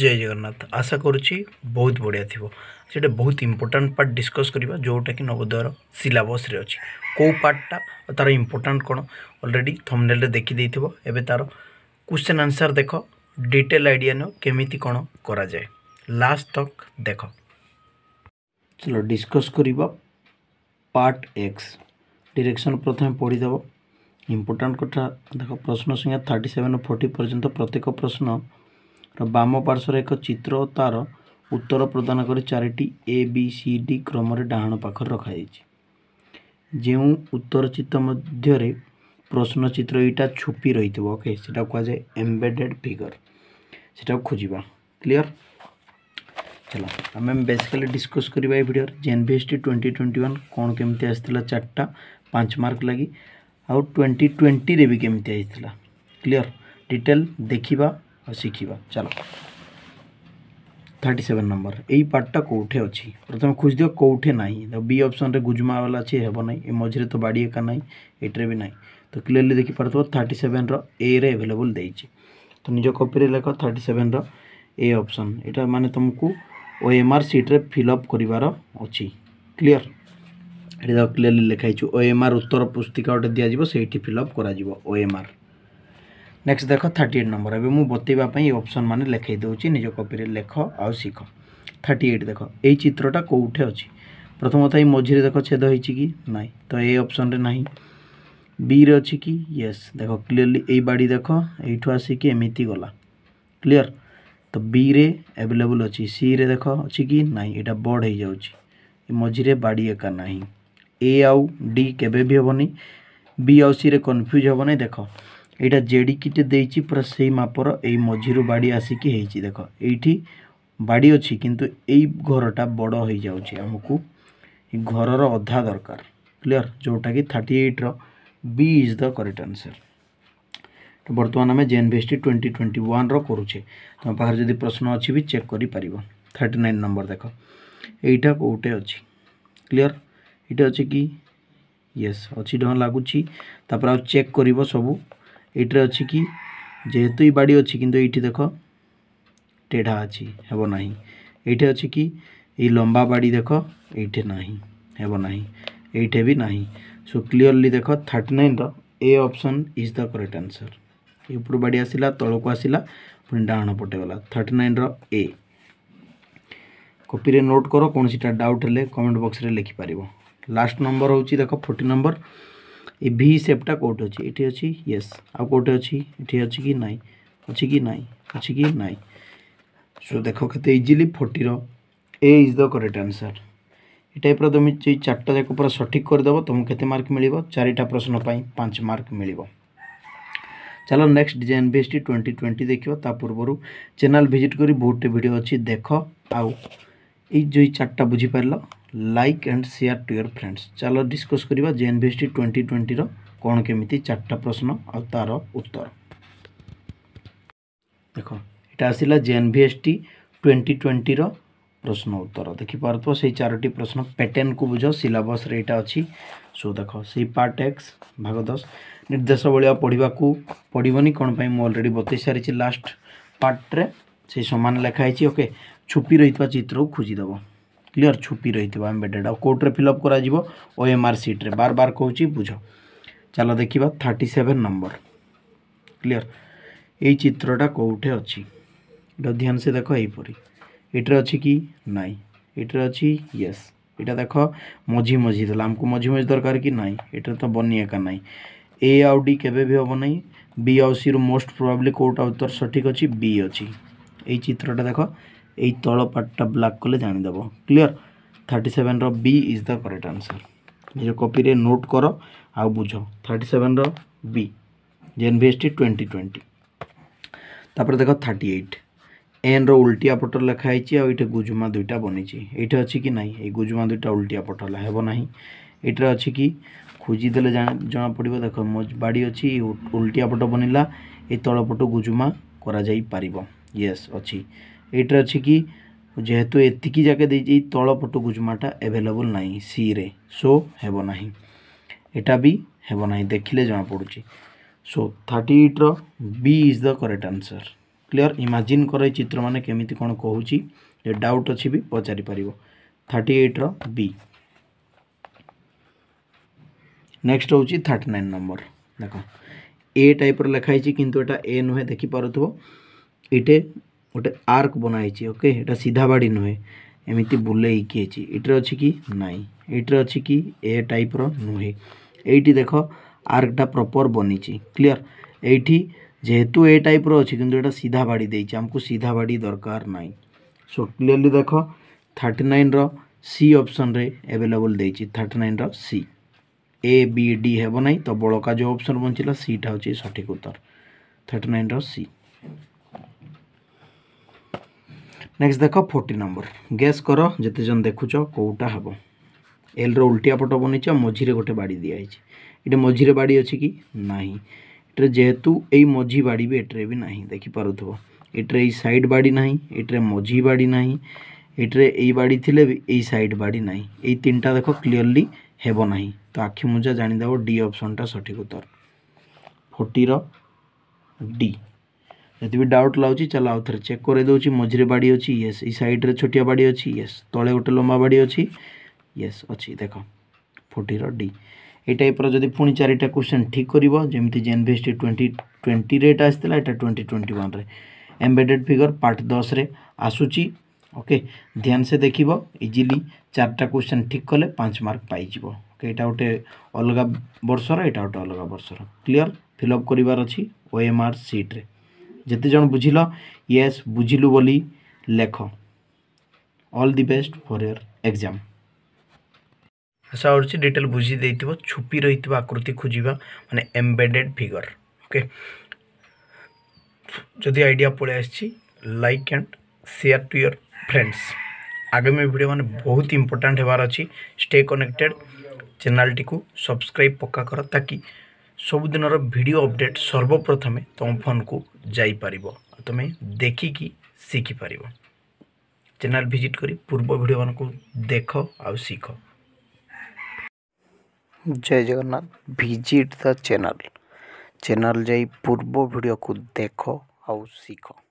জয় জগন্নাଥ ଆଶା କରୁଛି ବହୁତ ବଢ଼ିଆ ଥିବ ସେଇଟା ବହୁତ ଇମ୍ପୋର୍ଟାଣ୍ଟ ପାର୍ଟ ଡିସ୍କସ୍ କରିବା ଯେଉଁଟାକି ନବୋଦୟର ସିଲାବସ୍ରେ ଅଛି କେଉଁ ପାର୍ଟଟା ତା'ର ଇମ୍ପୋର୍ଟାଣ୍ଟ କ'ଣ ଅଲରେଡ଼ି ଥମ୍ନେଲ୍ରେ ଦେଖିଦେଇଥିବ ଏବେ ତା'ର କ୍ୱେଶ୍ଚନ୍ ଆନ୍ସର୍ ଦେଖ ଡିଟେଲ୍ ଆଇଡ଼ିଆ ନିଅ କେମିତି କ'ଣ କରାଯାଏ ଲାଷ୍ଟ ତକ୍ ଦେଖ চলো ডিসকস করা পার্ট এক্স ডিরেকশন প্রথমে পড়িদেব ইম্পর্টাট কথা দেখ প্রশ্ন সংখ্যা থার্টি সেভেন ফোর্টি পর্যন্ত প্রত্যেক প্রশ্ন ର ବାମ ପାର୍ଶ୍ୱରେ ଏକ ଚିତ୍ର ଓ ତାର ଉତ୍ତର ପ୍ରଦାନ କରି ଚାରିଟି ଏ ବି ସି ଡି କ୍ରମରେ ଡାହାଣ ପାଖରେ ରଖାଯାଇଛି ଯେଉଁ ଉତ୍ତର ଚିତ୍ର ମଧ୍ୟରେ ପ୍ରଶ୍ନ ଚିତ୍ର ଏଇଟା ଛୁପି ରହିଥିବ ଓକେ ସେଇଟା କୁହାଯାଏ ଏମ୍ବେଡ଼େଡ଼୍ ଫିଗର୍ ସେଇଟାକୁ ଖୋଜିବା କ୍ଲିଅର୍ ଚାଲ ଆମେ ବେସିକାଲି ଡିସ୍କସ୍ କରିବା ଏଇ ଭିଡ଼ିଓରେ J N V S T twenty twenty one କ'ଣ କେମିତି ଆସିଥିଲା ଚାରିଟା ପାଞ୍ଚ ମାର୍କ ଲାଗି ଆଉ ଟ୍ୱେଣ୍ଟି ଟ୍ୱେଣ୍ଟିରେ ବି କେମିତି ଆସିଥିଲା କ୍ଲିଅର୍ ଡିଟେଲ୍ ଦେଖିବା शिखा चल थर्टी सेवेन नंबर यही पार्टा कौटे अच्छी प्रथम खुश दिव कौटे ना बी अप्सन में गुजमा वाला अच्छे हे ना ये मझे तो बाड़ी एका ना ये भी ना तो क्लीयरली देखिप थर्टी सेवेन रेलेबुल दे तो निज कपी लिख थर्टी सेवेन रपसन यटा मानने तुमको ओ एम आर सीट्रे फिलअप कर अच्छी ये क्लीअरली लिखाई ओ एम आर उत्तर पुस्तिका गोटे दिज्व से फिलअप करओ एम आर ନେକ୍ସଟ ଦେଖ ଥାର୍ଟି ଏଇଟ୍ ନମ୍ବର ଏବେ ମୁଁ ବତେଇବା ପାଇଁ ଏଇ ଅପସନ୍ ମାନେ ଲେଖାଇ ଦେଉଛି ନିଜ କପିରେ ଲେଖ ଆଉ ଶିଖ ଥାର୍ଟି ଏଇଟ୍ ଦେଖ ଏଇ ଚିତ୍ରଟା କେଉଁଠି ଅଛି ପ୍ରଥମତଃ ଏଇ ମଝିରେ ଦେଖ ଛେଦ ହେଇଛି କି ନାହିଁ ତ ଏଇ ଅପସନ୍ରେ ନାହିଁ ବିରେ ଅଛି କି ୟେସ୍ ଦେଖ କ୍ଲିଅରଲି ଏଇ ବାଡ଼ି ଦେଖ ଏଇଠୁ ଆସିକି ଏମିତି ଗଲା କ୍ଲିଅର ତ ବିରେ ଆଭେଲେବୁଲ୍ ଅଛି ସିରେ ଦେଖ ଅଛି କି ନାହିଁ ଏଇଟା ବଡ଼ ହେଇଯାଉଛି ମଝିରେ ବାଡ଼ି ଏକା ନାହିଁ ଏ ଆଉ ଡି କେବେ ବି ହେବନି ବି ଆଉ ସିରେ କନଫ୍ୟୁଜ୍ ହେବନି ଦେଖ এইটা যেড়িকিটে ଦେଇଛି ପୁରା ସେଇ ମାପର ଏଇ ମଝିରୁ ବାଡ଼ି ଆସିକି ହେଇଛି ଦେଖ ଏଇଠି ବାଡ଼ି ଅଛି କିନ୍ତୁ ଏଇ ଘରଟା ବଡ଼ ହେଇଯାଉଛି ଆମକୁ ଘରର ଅଧା ଦରକାର କ୍ଲିଅର୍ ଯେଉଁଟାକି ଥାର୍ଟି ଏଇଟ୍ର B is the correct answer ବର୍ତ୍ତମାନ ଆମେ ଜେଏନ୍ଭିଏସ୍ଟି ଟ୍ୱେଣ୍ଟି ଟ୍ୱେଣ୍ଟି ୱାନ୍ର କରୁଛେ ତୁମ ପାଖରେ ଯଦି ପ୍ରଶ୍ନ ଅଛି ବି ଚେକ୍ କରିପାରିବ ଥାର୍ଟି ନାଇନ୍ ନମ୍ବର ଦେଖ ଏଇଟା କେଉଁଟେ ଅଛି କ୍ଲିଅର୍ ଏଇଟା ଅଛି କି ୟେସ୍ ଅଛି ଡର ଲାଗୁଛି ତାପରେ ଆଉ ଚେକ୍ କରିବ ସବୁ ଏଇଟିରେ ଅଛି କି ଯେହେତୁ ଏଇ ବାଡ଼ି ଅଛି କିନ୍ତୁ ଏଇଠି ଦେଖ ଟେଢ଼ା ଅଛି ହେବ ନାହିଁ ଏଇଠି ଅଛି କି ଏଇ ଲମ୍ବା ବାଡ଼ି ଦେଖ ଏଇଠି ନାହିଁ ହେବ ନାହିଁ ଏଇଠି ବି ନାହିଁ ସୋ କ୍ଲିଅରଲି ଦେଖ ଥାର୍ଟି ନାଇନ୍ର A option is the correct answer ଉପରୁ ବାଡ଼ି ଆସିଲା ତଳକୁ ଆସିଲା ପୁଣି ଡାହାଣ ପଟେ ଗଲା ଥାର୍ଟି ନାଇନ୍ର ଏ କପିରେ ନୋଟ୍ କର କୌଣସିଟା ଡାଉଟ୍ ହେଲେ କମେଣ୍ଟ ବକ୍ସରେ ଲେଖିପାରିବ ଲାଷ୍ଟ ନମ୍ବର ହେଉଛି ଦେଖ ଫୋର୍ଟି ନମ୍ବର এই ଭି ସେପ୍ଟା କେଉଁଠି ଅଛି ଏଠି ଅଛି ୟେସ୍ ଆଉ କେଉଁଠି ଅଛି ଏଠି ଅଛି କି ନାହିଁ ଅଛି କି ନାହିଁ ଅଛି କି ନାହିଁ সো দেখো কেতে ইজিলি ফোর্টির A is the correct answer এই টাইপর তুমি এই চারটা যাক পুরা সঠিক করেদেব তুমি কেতে মার্ক মিলব চারিটা প্রশ্ন পাই পাঁচ মার্ক মিলব চাল নেক্সট ডিজাইন বিএসটি টোয়েন্টি টোয়েন্টি দেখবা তা পূর্বর চ্যানেল ভিজিট করে বহুতটি ভিডিও অছি দেখ আউ এই যে চারটা বুঝিপারল like and share to your friends ଚାଲ ଡିସ୍କସ୍ କରିବା ଜେଏନ୍ବିଏସ୍ଟି ଟ୍ୱେଣ୍ଟି ଟ୍ୱେଣ୍ଟିର କ'ଣ କେମିତି ଚାରିଟା ପ୍ରଶ୍ନ ଆଉ ତା'ର ଉତ୍ତର ଦେଖ ଏଇଟା ଆସିଲା ଜେଏନ୍ଭିଏସ୍ଟି ଟ୍ୱେଣ୍ଟି ଟ୍ୱେଣ୍ଟିର ପ୍ରଶ୍ନ ଉତ୍ତର ଦେଖିପାରୁଥିବ ସେଇ ଚାରୋଟି ପ୍ରଶ୍ନ ପ୍ୟାଟର୍ନକୁ ବୁଝ ସିଲାବସ୍ରେ ଏଇଟା ଅଛି ସୋ ଦେଖ ସେଇ ପାର୍ଟ ଏକ୍ସ ଭାଗ ଦଶ ନିର୍ଦ୍ଦେଶାବଳୀ ଆଉ ପଢ଼ିବାକୁ ପଡ଼ିବନି କ'ଣ ପାଇଁ ମୁଁ ଅଲରେଡ଼ି ବତେଇ ସାରିଛି ଲାଷ୍ଟ ପାର୍ଟରେ ସେଇ ସମାନ ଲେଖା ହେଇଛି ଓକେ ଛୁପି ରହିଥିବା ଚିତ୍ରକୁ ଖୋଜିଦେବ ক্লিয়ার ছুপি রয়েছে এম্বেডেড আউটরে ফিলঅপ করা ওএমআর সিট্রে বার বার কৌছি বুঝ চাল দেখা থার্টি সেভেন নম্বর ক্লিয়ার এই চিত্রটা কোটে অছি এটা ধ্যানসে দেখ এইপরি এটার অছি কি নাই এটার অছি ইয়েস এটা দেখ মঝি মঝি দেলা আমি মঝি মঝি দরকার কি নাই এটা তো বনি একা নাই ए आउ डी केवे भी हम ना बी आउ सी मोस्ट प्रोबाबली कौटा उत्तर सठिक अच्छी बी अच्छी चित्रटा देख এই তল পার্টটা ব্লাକ୍ কলে জাଣିদেব କ୍ଲିଅର୍ ଥାର୍ଟି ସେଭେନ୍ର B is the correct answer ନିଜ କପିରେ ନୋଟ୍ କର ଆଉ ବୁଝ ଥାର୍ଟି ସେଭେନ୍ର ବି ଜେଏନ୍ଭିଏସ୍ଟି ଟ୍ୱେଣ୍ଟି ଟ୍ୱେଣ୍ଟି ତାପରେ ଦେଖ ଥାର୍ଟି ଏଇଟ୍ ଏନ୍ର ଉଲ୍ଟିଆ ପଟ ଲେଖା ହେଇଛି ଆଉ ଏଇଠି ଗୁଜୁମା ଦୁଇଟା ବନିଛି ଏଇଠି ଅଛି କି ନାହିଁ ଏଇ ଗୁଜୁମା ଦୁଇଟା ଉଲ୍ଟିଆ ପଟ ହେଲା ହେବ ନାହିଁ ଏଇଟାରେ ଅଛି କି ଖୋଜିଦେଲେ ଜଣାପଡ଼ିବ ଦେଖ ମୋ ବାଡ଼ି ଅଛି ଉଲ୍ଟିଆ ପଟ ବନିଲା ଏଇ ତଳପଟ ଗୁଜୁମା କରାଯାଇପାରିବ ୟେସ୍ ଅଛି ଏଇଟା ଅଛି କି ଯେହେତୁ ଏତିକି ଯାକେ ଦେଇଛି ତଳ ପଟୁ ଗୁଜମାଟା ଆଭେଲେବୁଲ୍ ନାହିଁ ସିରେ ସୋ ହେବ ନାହିଁ ଏଇଟା ବି ହେବ ନାହିଁ ଦେଖିଲେ ଜଣାପଡ଼ୁଛି ସୋ ଥାର୍ଟି ଏଇଟ୍ର B is the correct answer clear imagine କର ଏଇ ଚିତ୍ରମାନେ କେମିତି କ'ଣ କହୁଛି ଯେ ଡାଉଟ୍ ଅଛି ବି ପଚାରିପାରିବ ଥାର୍ଟି ଏଇଟ୍ର ବି ନେକ୍ସଟ ହେଉଛି ଥାର୍ଟି ନାଇନ୍ ନମ୍ବର ଦେଖ ଏ ଟାଇପ୍ର ଲେଖା ହେଇଛି କିନ୍ତୁ ଏଇଟା ଏ ନୁହେଁ ଦେଖିପାରୁଥିବ ଏଇଟେ ଗୋଟେ ଆର୍କ ବନାହେଇଛି ଓକେ ଏଇଟା ସିଧା ବାଡ଼ି ନୁହେଁ ଏମିତି ବୁଲେଇକି ହେଇଛି ଏଇଟାରେ ଅଛି କି ନାଇଁ ଏଇଟାରେ ଅଛି କି ଏ ଟାଇପ୍ର ନୁହେଁ ଏଇଠି ଦେଖ ଆର୍କଟା ପ୍ରପର୍ ବନିଛି କ୍ଲିଅର ଏଇଠି ଯେହେତୁ ଏ ଟାଇପ୍ର ଅଛି କିନ୍ତୁ ଏଇଟା ସିଧା ବାଡ଼ି ଦେଇଛି ଆମକୁ ସିଧା ବାଡ଼ି ଦରକାର ନାହିଁ ସୋ କ୍ଲିଅରଲି ଦେଖ ଥାର୍ଟି ନାଇନ୍ର ସି ଅପସନ୍ରେ ଆଭେଲେବଲ୍ ଦେଇଛି ଥାର୍ଟି ନାଇନ୍ର ସି ଏ ବି ଡି ହେବ ନାହିଁ ତ ବଳକା ଯେଉଁ ଅପସନ୍ ବଞ୍ଚିଲା ସିଟା ହେଉଛି ସଠିକ୍ ଉତ୍ତର ଥାର୍ଟି ନାଇନ୍ର ସି নেক্সট দেখ ଫୋର୍ଟି ନମ୍ବର ଗେସ୍ କର ଯେତେଜଣ ଦେଖୁଛ କେଉଁଟା ହେବ ଏଲ୍ର ଉଲ୍ଟିଆ ପଟ ବନେଇଛ ମଝିରେ ଗୋଟେ ବାଡ଼ି ଦିଆହେଇଛି ଏଠି ମଝିରେ ବାଡ଼ି ଅଛି କି ନାହିଁ ଏଠାରେ ଯେହେତୁ ଏଇ ମଝି ବାଡ଼ି ବି ଏଠାରେ ବି ନାହିଁ ଦେଖିପାରୁଥିବ ଏଠାରେ ଏଇ ସାଇଡ଼୍ ବାଡ଼ି ନାହିଁ ଏଠାରେ ମଝି ବାଡ଼ି ନାହିଁ ଏଠାରେ ଏଇ ବାଡ଼ି ଥିଲେ ବି ଏଇ ସାଇଡ଼୍ ବାଡ଼ି ନାହିଁ ଏଇ ତିନିଟା ଦେଖ କ୍ଲିଅରଲି ହେବ ନାହିଁ ତ ଆଖି ମୁଜା ଜାଣିଦେବ ଡି ଅପସନ୍ଟା ସଠିକ୍ ଉତ୍ତର ଫୋର୍ଟିର ଡି ଯଦି ବି ଡାଉଟ୍ ଲାଗୁଛି ଚାଲ ଆଉ ଥରେ ଚେକ୍ କରିଦେଉଛି ମଝିରେ ବାଡ଼ି ଅଛି ୟେସ୍ ଏଇ ସାଇଡ଼୍ରେ ଛୋଟିଆ ବାଡ଼ି ଅଛି ୟେସ୍ ତଳେ ଗୋଟେ ଲମ୍ବା ବାଡ଼ି ଅଛି ୟେସ୍ ଅଛି ଦେଖ ଫୋର୍ଟିର ଡି এই টাইপর যদি পুঁ চারিটা কোশ্চেন ঠিক করব যেমি জেনভিএসটি টোয়েন্টি টোয়েন্টি রেটা আসছিলা এটা টোয়েন্টি টোয়েন্টি ওয়ানরে এম্বেডেড ফিগর পার্ট দশরে আসুচি ওকে ধ্যানসে দেখব ইজিলি চারটা কোশ্চেন ঠিক কলে পাঁচ মার্ক পাইযিব ওকে এটা গোটে অলগা বর্ষর এটা গোটে অলগা বর্ষর ক্লিয়ার ফিল আপ করবার অছি ওএমআর সিট্রে ଯେତେଜଣ ବୁଝିଲ ୟେସ୍ ବୁଝିଲୁ ବୋଲି ଲେଖ all the best for your exam ଆଶା କରୁଛି ଡିଟେଲ୍ ବୁଝି ଦେଇଥିବ ଛୁପି ରହିଥିବା ଆକୃତି ଖୋଜିବା ମାନେ ଏମ୍ବେଡେଡ଼୍ ଫିଗର୍ ଓକେ ଯଦି ଆଇଡ଼ିଆ ପଳେଇ ଆସିଛି like and share to your friends ଆଗାମୀ ଭିଡ଼ିଓ ମାନେ ବହୁତ ଇମ୍ପୋର୍ଟାଣ୍ଟ ହେବାର ଅଛି ସ୍ଟେ କନେକ୍ଟେଡ଼୍ ଚ୍ୟାନେଲ୍ଟିକୁ ସବସ୍କ୍ରାଇବ୍ ପକ୍କା କର ତାକି ସବୁଦିନର ଭିଡ଼ିଓ ଅପଡ଼େଟ୍ ସର୍ବପ୍ରଥମେ ତୁମ ଫୋନ୍କୁ ଯାଇପାରିବ ଆଉ ତୁମେ ଦେଖିକି ଶିଖିପାରିବ ଚ୍ୟାନେଲ୍ ଭିଜିଟ୍ କରି ପୂର୍ବ ଭିଡ଼ିଓମାନଙ୍କୁ ଦେଖ ଆଉ ଶିଖ ଜୟ Jagannath visit the channel channel ଯାଇ ପୂର୍ବ ଭିଡ଼ିଓକୁ ଦେଖ ଆଉ ଶିଖ